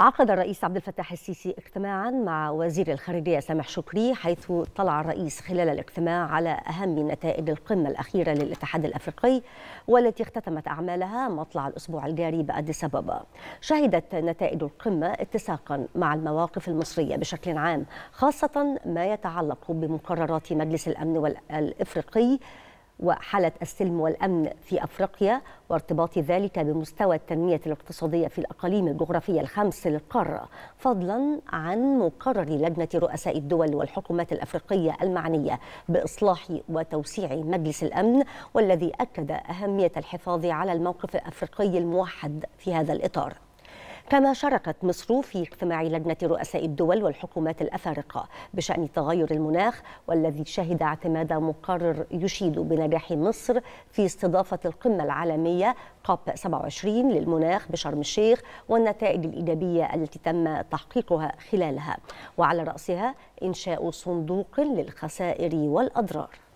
عقد الرئيس عبد الفتاح السيسي اجتماعا مع وزير الخارجية سامح شكري حيث طلع الرئيس خلال الاجتماع على أهم نتائج القمة الأخيرة للاتحاد الأفريقي والتي اختتمت أعمالها مطلع الأسبوع الجاري بأديس أبابا شهدت نتائج القمة اتساقا مع المواقف المصرية بشكل عام خاصة ما يتعلق بمقررات مجلس الأمن الافريقي وحالة السلم والأمن في أفريقيا وارتباط ذلك بمستوى التنمية الاقتصادية في الأقاليم الجغرافية الخمس للقارة فضلا عن مقرر لجنة رؤساء الدول والحكومات الأفريقية المعنية بإصلاح وتوسيع مجلس الأمن والذي أكد أهمية الحفاظ على الموقف الأفريقي الموحد في هذا الإطار كما شاركت مصر في اجتماع لجنة رؤساء الدول والحكومات الأفارقة بشأن تغير المناخ والذي شهد اعتماد مقرر يشيد بنجاح مصر في استضافة القمة العالمية كوب 27 للمناخ بشرم الشيخ والنتائج الإيجابية التي تم تحقيقها خلالها وعلى رأسها إنشاء صندوق للخسائر والأضرار